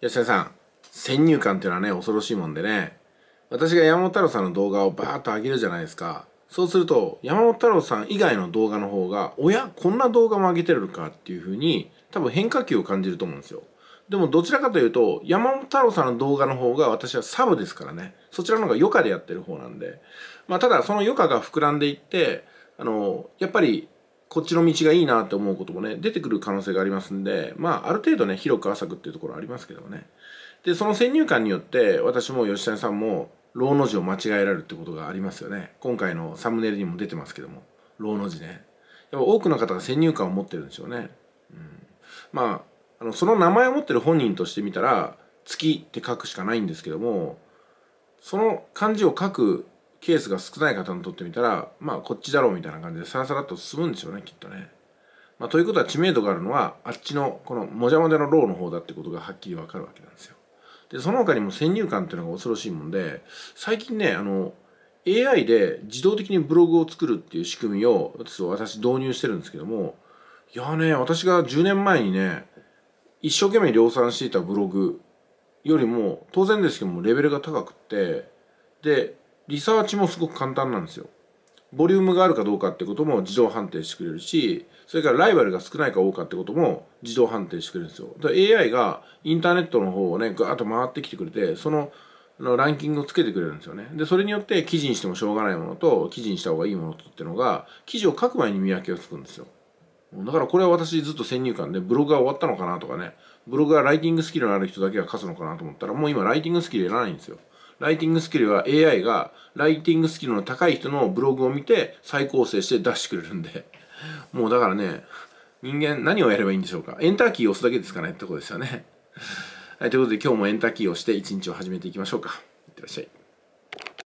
吉田さん先入観っていうのはね恐ろしいもんでね私が山本太郎さんの動画をバーッと上げるじゃないですかそうすると山本太郎さん以外の動画の方がおやこんな動画も上げてるかっていうふうに多分変化球を感じると思うんですよでもどちらかというと山本太郎さんの動画の方が私はサブですからねそちらの方が余暇でやってる方なんでまあただその余暇が膨らんでいってあのやっぱりこっちの道がいいなって思うこともね、出てくる可能性がありますんで、まあ、ある程度ね、広く浅くっていうところありますけどもね。で、その先入観によって、私も吉谷さんも、ローの字を間違えられるってことがありますよね。今回のサムネイルにも出てますけども、ローの字ね。やっぱ多くの方が先入観を持ってるんでしょうね。うん、まあ、あの、その名前を持ってる本人としてみたら、月って書くしかないんですけども、その漢字を書くケースが少ない方にとってみたら、まあ、こっちだろうみたいな感じで、さらさらっと進むんでしょうね、きっとね。まあ、ということは知名度があるのは、あっちの、この、もじゃもじゃのローの方だってことがはっきりわかるわけなんですよ。で、その他にも先入観っていうのが恐ろしいもんで、最近ね、あの、AI で自動的にブログを作るっていう仕組みを私導入してるんですけども、いやね、私が10年前にね、一生懸命量産していたブログよりも、当然ですけども、レベルが高くって、で、リサーチもすごく簡単なんですよ。ボリュームがあるかどうかってことも自動判定してくれるし、それからライバルが少ないか多かってことも自動判定してくれるんですよ。だから AI がインターネットの方をね、ガーッと回ってきてくれて、そののランキングをつけてくれるんですよね。で、それによって記事にしてもしょうがないものと、記事にした方がいいものとってのが、記事を書く前に見分けがつくんですよ。だからこれは私ずっと先入観で、ブログが終わったのかなとかね、ブログはライティングスキルのある人だけが勝つのかなと思ったら、もう今ライティングスキルいらないんですよ。ライティングスキルは AI がライティングスキルの高い人のブログを見て再構成して出してくれるんで、もうだからね、人間何をやればいいんでしょうか。エンターキーを押すだけですかねってことですよね。はい、ということで今日もエンターキーをして一日を始めていきましょうか。いってらっしゃい。